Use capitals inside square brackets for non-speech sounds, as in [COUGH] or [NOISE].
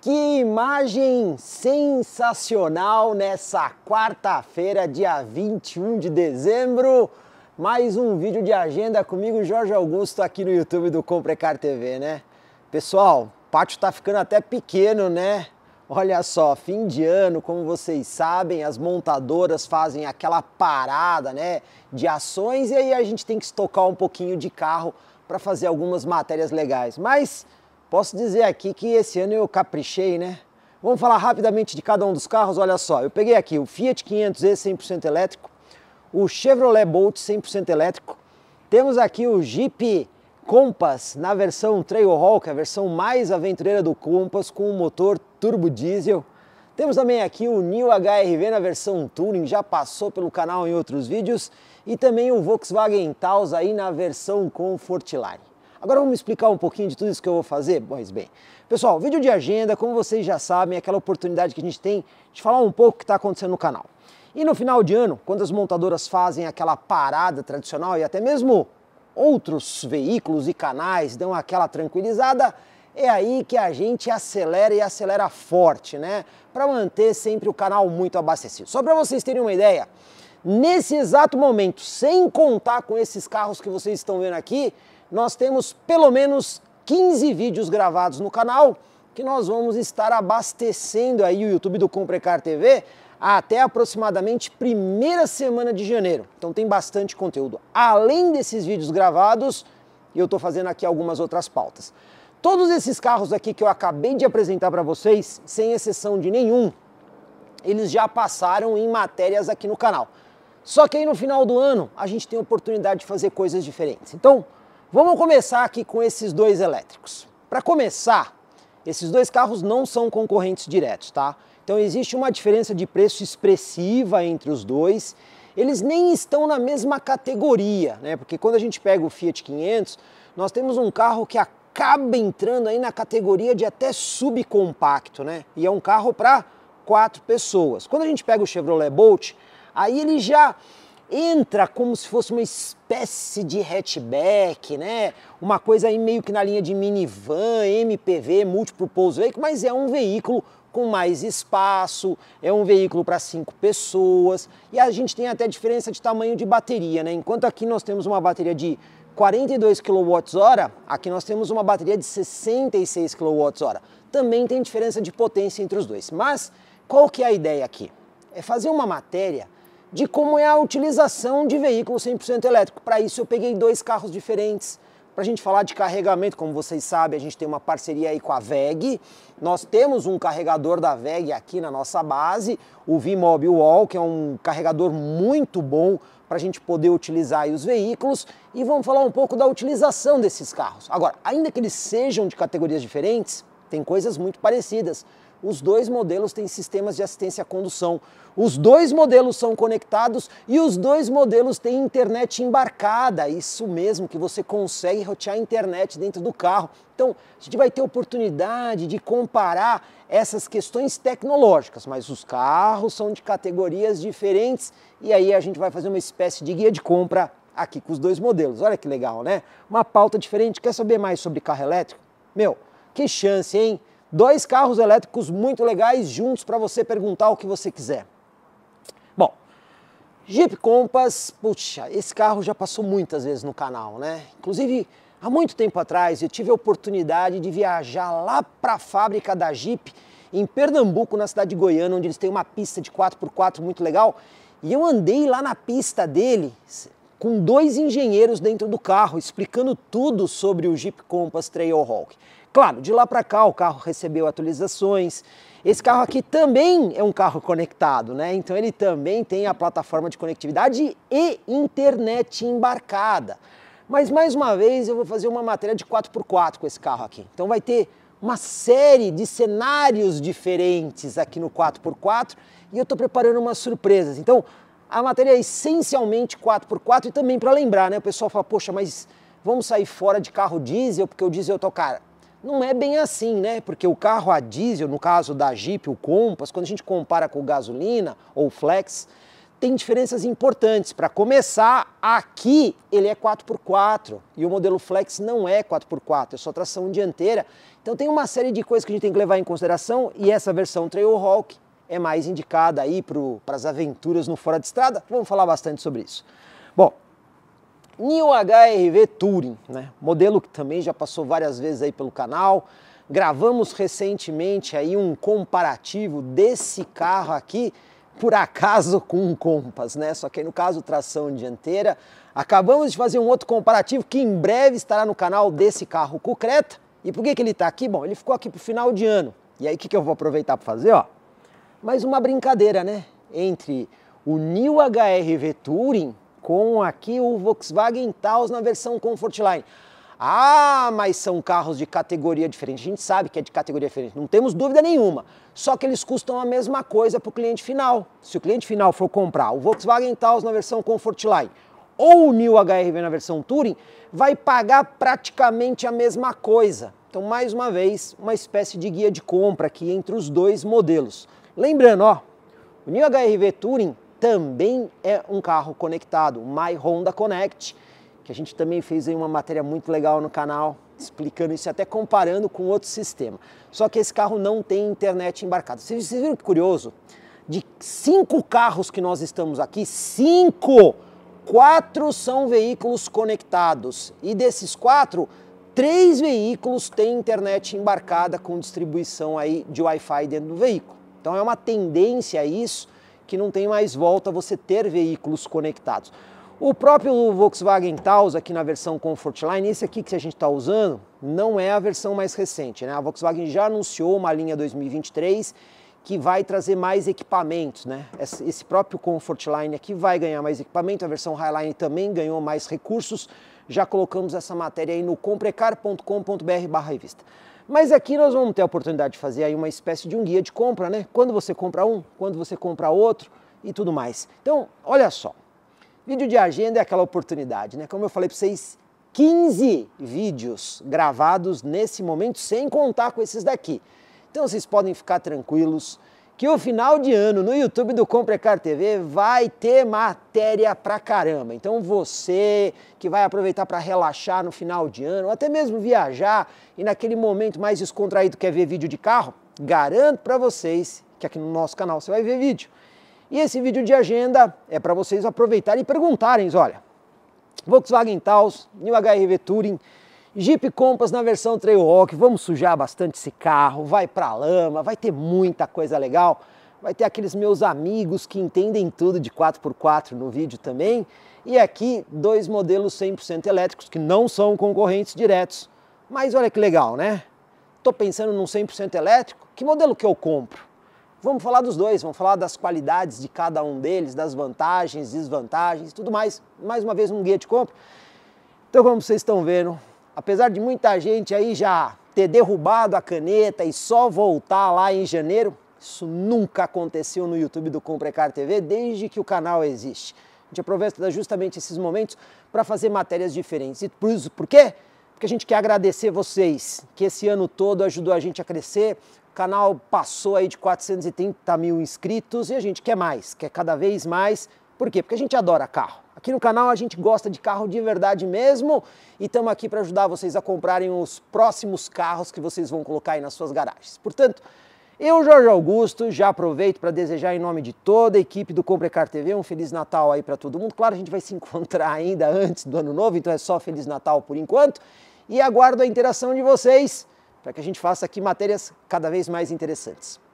Que imagem sensacional nessa quarta-feira, dia 21 de dezembro. Mais um vídeo de agenda comigo, Jorge Augusto, aqui no YouTube do Comprecar TV, né? Pessoal, o pátio tá ficando até pequeno, né? Olha só, fim de ano, como vocês sabem, as montadoras fazem aquela parada, né, de ações e aí a gente tem que estocar um pouquinho de carro para fazer algumas matérias legais. Mas Posso dizer aqui que esse ano eu caprichei, né? Vamos falar rapidamente de cada um dos carros, olha só. Eu peguei aqui o Fiat 500e 100% elétrico, o Chevrolet Bolt 100% elétrico, temos aqui o Jeep Compass na versão Trailhawk, a versão mais aventureira do Compass com o motor turbo diesel. Temos também aqui o New HRV na versão Touring, já passou pelo canal em outros vídeos, e também o Volkswagen Taos aí na versão Comfortline. Agora vamos explicar um pouquinho de tudo isso que eu vou fazer? Pois bem, pessoal, vídeo de agenda, como vocês já sabem, é aquela oportunidade que a gente tem de falar um pouco o que está acontecendo no canal. E no final de ano, quando as montadoras fazem aquela parada tradicional e até mesmo outros veículos e canais dão aquela tranquilizada, é aí que a gente acelera e acelera forte, né? Para manter sempre o canal muito abastecido. Só para vocês terem uma ideia, Nesse exato momento, sem contar com esses carros que vocês estão vendo aqui, nós temos pelo menos 15 vídeos gravados no canal que nós vamos estar abastecendo aí o YouTube do Comprecar TV até aproximadamente primeira semana de janeiro. Então tem bastante conteúdo. Além desses vídeos gravados, eu estou fazendo aqui algumas outras pautas. Todos esses carros aqui que eu acabei de apresentar para vocês, sem exceção de nenhum, eles já passaram em matérias aqui no canal. Só que aí no final do ano a gente tem a oportunidade de fazer coisas diferentes. Então, vamos começar aqui com esses dois elétricos. Para começar, esses dois carros não são concorrentes diretos, tá? Então existe uma diferença de preço expressiva entre os dois. Eles nem estão na mesma categoria, né? Porque quando a gente pega o Fiat 500, nós temos um carro que acaba entrando aí na categoria de até subcompacto, né? E é um carro para quatro pessoas. Quando a gente pega o Chevrolet Bolt, Aí ele já entra como se fosse uma espécie de hatchback, né? Uma coisa aí meio que na linha de minivan, MPV, múltiplo pouso veículo, mas é um veículo com mais espaço, é um veículo para cinco pessoas e a gente tem até diferença de tamanho de bateria, né? Enquanto aqui nós temos uma bateria de 42 kWh, aqui nós temos uma bateria de 66 kWh. Também tem diferença de potência entre os dois. Mas qual que é a ideia aqui? É fazer uma matéria de como é a utilização de veículo 100% elétrico. Para isso eu peguei dois carros diferentes para a gente falar de carregamento, como vocês sabem, a gente tem uma parceria aí com a VEG. Nós temos um carregador da VEG aqui na nossa base, o V-Mobile Wall, que é um carregador muito bom para a gente poder utilizar os veículos. E vamos falar um pouco da utilização desses carros. Agora, ainda que eles sejam de categorias diferentes, tem coisas muito parecidas. Os dois modelos têm sistemas de assistência à condução. Os dois modelos são conectados e os dois modelos têm internet embarcada. Isso mesmo, que você consegue rotear a internet dentro do carro. Então, a gente vai ter oportunidade de comparar essas questões tecnológicas, mas os carros são de categorias diferentes e aí a gente vai fazer uma espécie de guia de compra aqui com os dois modelos. Olha que legal, né? Uma pauta diferente. Quer saber mais sobre carro elétrico? Meu, que chance, hein? Dois carros elétricos muito legais juntos para você perguntar o que você quiser. Bom, Jeep Compass, puxa, esse carro já passou muitas vezes no canal, né? Inclusive, há muito tempo atrás eu tive a oportunidade de viajar lá para a fábrica da Jeep em Pernambuco, na cidade de Goiânia, onde eles têm uma pista de 4x4 muito legal. E eu andei lá na pista dele com dois engenheiros dentro do carro explicando tudo sobre o Jeep Compass Trailhawk. Claro, de lá para cá o carro recebeu atualizações. Esse carro aqui também é um carro conectado, né? Então ele também tem a plataforma de conectividade e internet embarcada. Mas mais uma vez eu vou fazer uma matéria de 4x4 com esse carro aqui. Então vai ter uma série de cenários diferentes aqui no 4x4 e eu estou preparando umas surpresas. Então a matéria é essencialmente 4x4 e também para lembrar, né? O pessoal fala, poxa, mas vamos sair fora de carro diesel porque o diesel cara não é bem assim, né? Porque o carro a diesel, no caso da Jeep, o Compass, quando a gente compara com o gasolina ou Flex, tem diferenças importantes. Para começar, aqui ele é 4x4 e o modelo Flex não é 4x4, é só tração dianteira. Então tem uma série de coisas que a gente tem que levar em consideração e essa versão Trailhawk é mais indicada aí para as aventuras no fora de estrada. Vamos falar bastante sobre isso. Bom, New HRV Touring, né? modelo que também já passou várias vezes aí pelo canal. Gravamos recentemente aí um comparativo desse carro aqui, por acaso [LAUGHS] com um Compass, né? Só que aí no caso tração dianteira. Acabamos de fazer um outro comparativo que em breve estará no canal desse carro com o Creta. E por que, que ele está aqui? Bom, ele ficou aqui para o final de ano. E aí o que, que eu vou aproveitar para fazer? Ó, mais uma brincadeira, né? Entre o New HRV Touring com aqui o Volkswagen Taos na versão Comfortline. Ah, mas são carros de categoria diferente. A gente sabe que é de categoria diferente, não temos dúvida nenhuma. Só que eles custam a mesma coisa para o cliente final. Se o cliente final for comprar o Volkswagen Taos na versão Comfortline ou o New HRV na versão Touring, vai pagar praticamente a mesma coisa. Então, mais uma vez, uma espécie de guia de compra aqui entre os dois modelos. Lembrando, ó, o New HRV Touring também é um carro conectado, o My Honda Connect, que a gente também fez aí uma matéria muito legal no canal explicando isso, até comparando com outro sistema. Só que esse carro não tem internet embarcada. Vocês viram que curioso? De cinco carros que nós estamos aqui, cinco, quatro são veículos conectados. E desses quatro, três veículos têm internet embarcada com distribuição aí de Wi-Fi dentro do veículo. Então é uma tendência isso que não tem mais volta você ter veículos conectados. O próprio Volkswagen Taos, aqui na versão Comfortline, esse aqui que a gente está usando, não é a versão mais recente. Né? A Volkswagen já anunciou uma linha 2023 que vai trazer mais equipamentos. Né? Esse próprio Comfortline aqui vai ganhar mais equipamento, a versão Highline também ganhou mais recursos. Já colocamos essa matéria aí no comprecar.com.br barra revista. Mas aqui nós vamos ter a oportunidade de fazer aí uma espécie de um guia de compra, né? Quando você compra um, quando você compra outro e tudo mais. Então, olha só. Vídeo de agenda é aquela oportunidade, né? Como eu falei para vocês, 15 vídeos gravados nesse momento sem contar com esses daqui. Então vocês podem ficar tranquilos que o final de ano no YouTube do Compre Car TV vai ter matéria pra caramba. Então você que vai aproveitar para relaxar no final de ano, ou até mesmo viajar e naquele momento mais descontraído quer ver vídeo de carro, garanto para vocês que aqui no nosso canal você vai ver vídeo. E esse vídeo de agenda é para vocês aproveitarem e perguntarem, olha, Volkswagen Taos, New HRV Touring, Jeep Compass na versão Trailhawk, vamos sujar bastante esse carro, vai pra lama, vai ter muita coisa legal. Vai ter aqueles meus amigos que entendem tudo de 4x4 no vídeo também. E aqui dois modelos 100% elétricos que não são concorrentes diretos. Mas olha que legal, né? Tô pensando num 100% elétrico, que modelo que eu compro? Vamos falar dos dois, vamos falar das qualidades de cada um deles, das vantagens, desvantagens, tudo mais. Mais uma vez um guia de compra. Então, como vocês estão vendo, apesar de muita gente aí já ter derrubado a caneta e só voltar lá em janeiro, isso nunca aconteceu no YouTube do Comprecar TV desde que o canal existe. A gente aproveita justamente esses momentos para fazer matérias diferentes. E por, isso, por quê? Porque a gente quer agradecer vocês, que esse ano todo ajudou a gente a crescer. O canal passou aí de 430 mil inscritos e a gente quer mais, quer cada vez mais. Por quê? Porque a gente adora carro. Aqui no canal a gente gosta de carro de verdade mesmo e estamos aqui para ajudar vocês a comprarem os próximos carros que vocês vão colocar aí nas suas garagens. Portanto, eu, Jorge Augusto, já aproveito para desejar em nome de toda a equipe do Compre Car TV um Feliz Natal aí para todo mundo. Claro, a gente vai se [LAUGHS] encontrar ainda antes do Ano Novo, então é só Feliz Natal por enquanto. E aguardo a interação de vocês para que a gente faça aqui matérias cada vez mais interessantes.